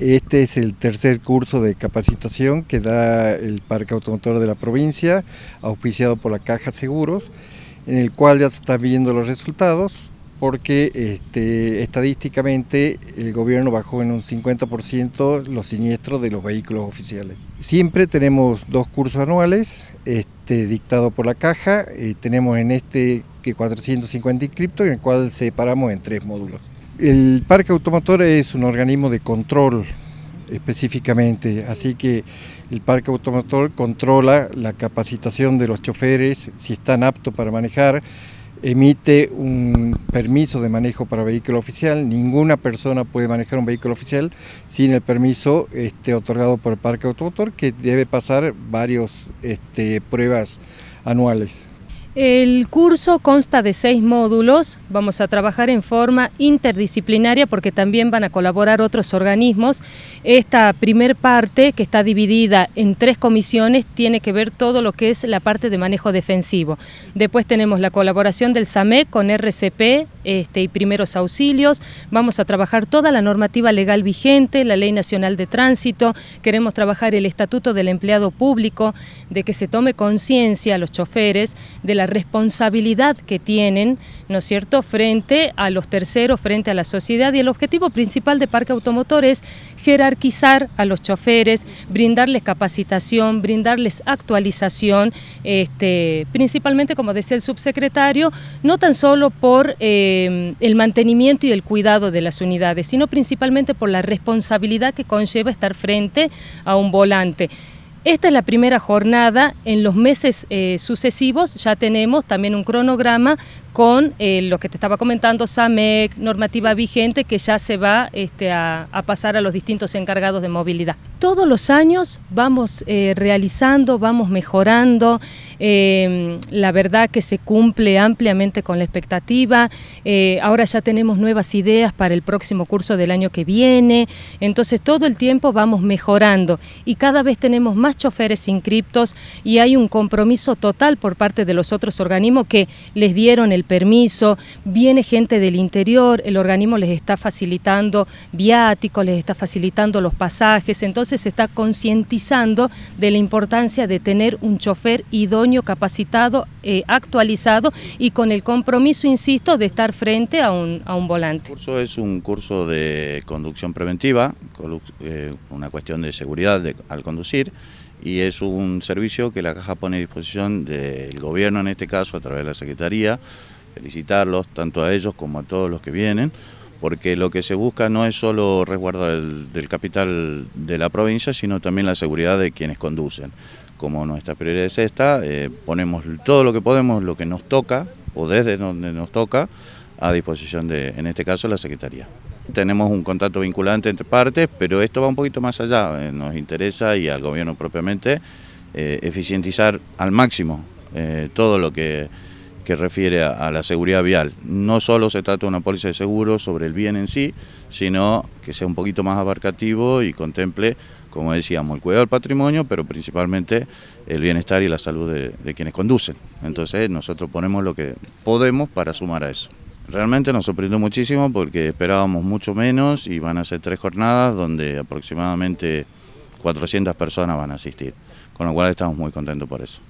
Este es el tercer curso de capacitación que da el Parque Automotor de la provincia, auspiciado por la Caja Seguros, en el cual ya se están viendo los resultados porque este, estadísticamente el gobierno bajó en un 50% los siniestros de los vehículos oficiales. Siempre tenemos dos cursos anuales, este, dictado por la caja, eh, tenemos en este que 450 inscriptos, en el cual separamos en tres módulos. El parque automotor es un organismo de control específicamente, así que el parque automotor controla la capacitación de los choferes, si están aptos para manejar, emite un permiso de manejo para vehículo oficial, ninguna persona puede manejar un vehículo oficial sin el permiso este, otorgado por el parque automotor que debe pasar varias este, pruebas anuales. El curso consta de seis módulos, vamos a trabajar en forma interdisciplinaria porque también van a colaborar otros organismos. Esta primer parte, que está dividida en tres comisiones, tiene que ver todo lo que es la parte de manejo defensivo. Después tenemos la colaboración del SAME con RCP este, y primeros auxilios. Vamos a trabajar toda la normativa legal vigente, la Ley Nacional de Tránsito. Queremos trabajar el Estatuto del Empleado Público, de que se tome conciencia a los choferes de la responsabilidad que tienen, ¿no es cierto?, frente a los terceros, frente a la sociedad. Y el objetivo principal de Parque Automotor es jerarquizar a los choferes, brindarles capacitación, brindarles actualización, este, principalmente, como decía el subsecretario, no tan solo por eh, el mantenimiento y el cuidado de las unidades, sino principalmente por la responsabilidad que conlleva estar frente a un volante. Esta es la primera jornada, en los meses eh, sucesivos ya tenemos también un cronograma con eh, lo que te estaba comentando, SAMEC, normativa vigente que ya se va este, a, pasar a los distintos encargados de movilidad. Todos los años vamos eh, realizando, vamos mejorando, em, la verdad que se cumple ampliamente con la expectativa, eh, ahora ya tenemos nuevas ideas para el próximo curso del año que viene, entonces todo el tiempo vamos mejorando y cada vez tenemos más choferes inscriptos y hay un compromiso total por parte de los otros organismos que les dieron el el permiso, viene gente del interior, el organismo les está facilitando viáticos, les está facilitando los pasajes, entonces se está concientizando de la importancia de tener un chofer idóneo, capacitado, eh, actualizado y con el compromiso, insisto, de estar frente a un, a un volante. El curso es un curso de conducción preventiva, eh, una cuestión de seguridad al conducir y es un servicio que la Caja pone a disposición del gobierno, en este caso, a través de la Secretaría. Felicitarlos, tanto a ellos como a todos los que vienen, porque lo que se busca no es solo resguardo del capital de la provincia, sino también la seguridad de quienes conducen. Como nuestra prioridad es esta, eh, ponemos todo lo que podemos, lo que nos toca, o desde donde nos toca, a disposición de, en este caso, la Secretaría tenemos un contrato vinculante entre partes, pero esto va un poquito más allá, eh, nos interesa y al gobierno propiamente eh, eficientizar al máximo eh, todo lo que, refiere a, la seguridad vial. No solo se trata de una póliza de seguro sobre el bien en sí, sino que sea un poquito más abarcativo y contemple, como decíamos, el cuidado del patrimonio, pero principalmente el bienestar y la salud de quienes conducen. Entonces nosotros ponemos lo que podemos para sumar a eso. Realmente nos sorprendió muchísimo porque esperábamos mucho menos y van a ser tres jornadas donde aproximadamente 400 personas van a asistir, con lo cual estamos muy contentos por eso.